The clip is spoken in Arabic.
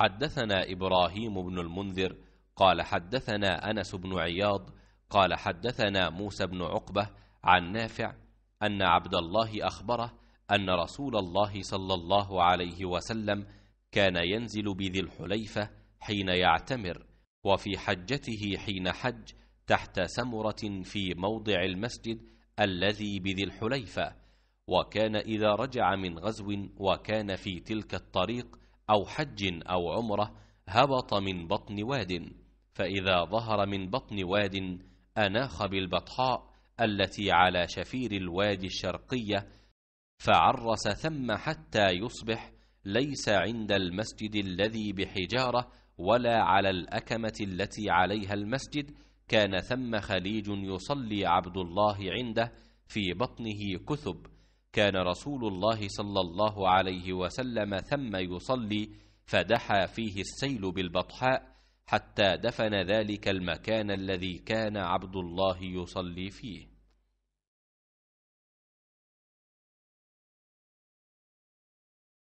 حدثنا إبراهيم بن المنذر قال حدثنا أنس بن عياض قال حدثنا موسى بن عقبة عن نافع أن عبد الله أخبره أن رسول الله صلى الله عليه وسلم كان ينزل بذي الحليفة حين يعتمر وفي حجته حين حج تحت سمرة في موضع المسجد الذي بذي الحليفة وكان إذا رجع من غزو وكان في تلك الطريق أو حج أو عمرة هبط من بطن واد فإذا ظهر من بطن واد أناخ بالبطحاء التي على شفير الوادي الشرقية فعرس ثم حتى يصبح ليس عند المسجد الذي بحجارة ولا على الأكمة التي عليها المسجد كان ثم خليج يصلي عبد الله عنده في بطنه كثب كان رسول الله صلى الله عليه وسلم ثم يصلي فدحى فيه السيل بالبطحاء حتى دفن ذلك المكان الذي كان عبد الله يصلي فيه